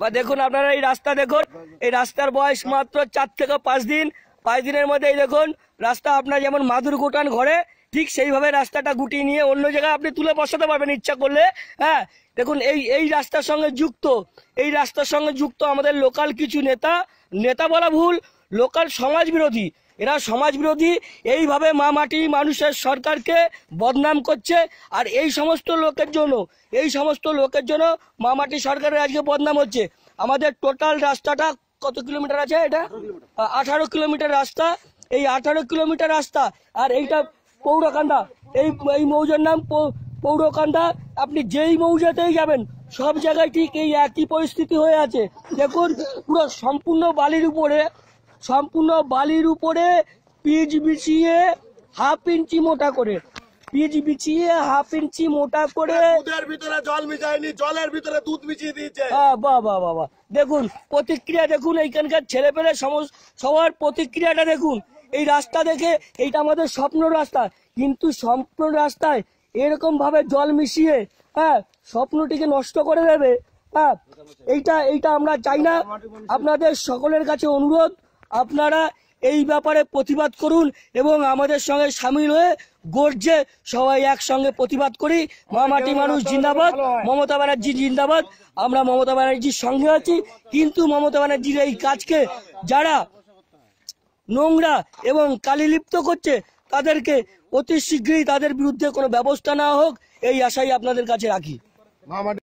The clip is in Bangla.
বা দেখুন আপনারা এই রাস্তা দেখুন এই রাস্তার বয়স মাত্র চার থেকে পাঁচ দিন পাঁচ দিনের মধ্যে এই দেখুন রাস্তা আপনার যেমন মাদুর গোটান ঘরে ঠিক সেইভাবে রাস্তাটা গুটি নিয়ে অন্য জায়গায় আপনি তুলে বসাতে পারবেন ইচ্ছা করলে হ্যাঁ দেখুন এই এই রাস্তার সঙ্গে যুক্ত এই রাস্তার সঙ্গে যুক্ত আমাদের লোকাল কিছু নেতা নেতা বলা ভুল লোকাল সমাজ বিরোধী এরা সমাজ বিরোধী এইভাবে মা মাটি মানুষের সরকারকে বদনাম করছে আর এই সমস্ত লোকের জন্য এই সমস্ত লোকের জন্য মা মাটি সরকারের আজকে বদনাম হচ্ছে আমাদের টোটাল রাস্তাটা কত কিলোমিটার আছে এটা আঠারো কিলোমিটার রাস্তা এই আঠারো কিলোমিটার রাস্তা আর এইটা পৌরকান্দা এই এই মৌজার নাম পৌরকান্দা আপনি যেই মৌজাতেই যাবেন সব জায়গায় ঠিক এই একই পরিস্থিতি হয়ে আছে দেখুন পুরো সম্পূর্ণ বালির উপরে সম্পূর্ণ বালির উপরে পিচ বিছিয়ে হাফ ইঞ্চি মোটা করে পিচ বিছিয়ে হাফ ইঞ্চি মোটা করে দুধের ভিতরে জল মিশায়নি জলের ভিতরে দুধ মিশিয়ে দিয়েছে হ্যাঁ বাহ বা বাবা দেখুন প্রতিক্রিয়া দেখুন এইখানকার ছেলে পেলে সবার প্রতিক্রিয়াটা দেখুন এই রাস্তা দেখে এইটা আমাদের স্বপ্ন রাস্তা কিন্তু স্বপ্ন রাস্তায় এরকম ভাবে জল মিশিয়ে হ্যাঁ স্বপ্নটিকে নষ্ট করে দেবে হ্যাঁ এইটা এইটা আমরা চাই না আপনাদের সকলের কাছে অনুরোধ আপনারা এই ব্যাপারে প্রতিবাদ করুন এবং আমাদের সঙ্গে সামিল হয়ে গর্জে সবাই একসঙ্গে প্রতিবাদ করি মামাটি মানুষ জিন্দাবাদ মমতা ব্যানার্জি জিন্দাবাদ আমরা মমতা ব্যানার্জির সঙ্গে আছি কিন্তু মমতা ব্যানার্জির এই কাজকে যারা নোংরা এবং কালিলিপ্ত করছে তাদেরকে অতি শীঘ্রই তাদের বিরুদ্ধে কোনো ব্যবস্থা না হোক এই আশাই আপনাদের কাছে রাখি